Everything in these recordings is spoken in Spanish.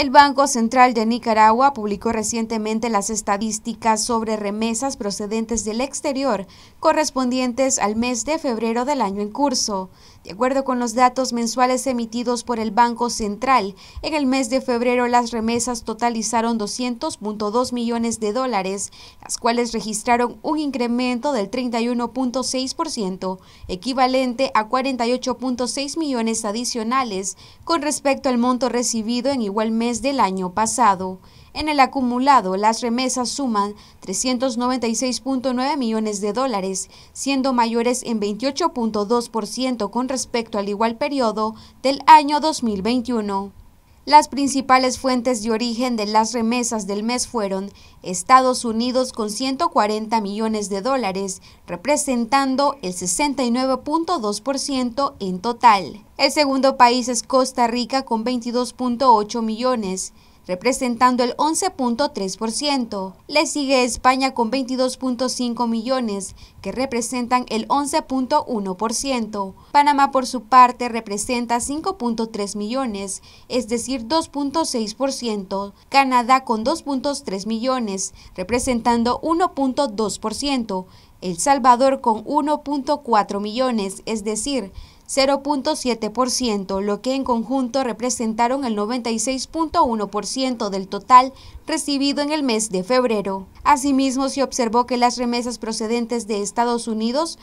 El Banco Central de Nicaragua publicó recientemente las estadísticas sobre remesas procedentes del exterior correspondientes al mes de febrero del año en curso. De acuerdo con los datos mensuales emitidos por el Banco Central, en el mes de febrero las remesas totalizaron 200.2 millones de dólares, las cuales registraron un incremento del 31.6%, equivalente a 48.6 millones adicionales con respecto al monto recibido en igual del año pasado. En el acumulado, las remesas suman 396.9 millones de dólares, siendo mayores en 28.2% con respecto al igual periodo del año 2021. Las principales fuentes de origen de las remesas del mes fueron Estados Unidos con 140 millones de dólares, representando el 69.2% en total. El segundo país es Costa Rica con 22.8 millones representando el 11.3%. Le sigue España con 22.5 millones, que representan el 11.1%. Panamá, por su parte, representa 5.3 millones, es decir, 2.6%. Canadá con 2.3 millones, representando 1.2%. El Salvador con 1.4 millones, es decir, 0.7%, lo que en conjunto representaron el 96.1% del total recibido en el mes de febrero. Asimismo, se observó que las remesas procedentes de Estados Unidos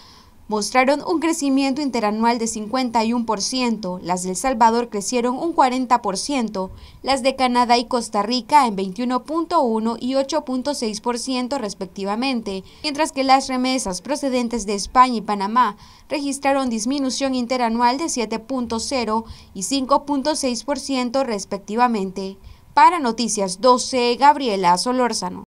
mostraron un crecimiento interanual de 51%, las del Salvador crecieron un 40%, las de Canadá y Costa Rica en 21.1 y 8.6% respectivamente, mientras que las remesas procedentes de España y Panamá registraron disminución interanual de 7.0 y 5.6% respectivamente. Para Noticias 12, Gabriela Solórzano.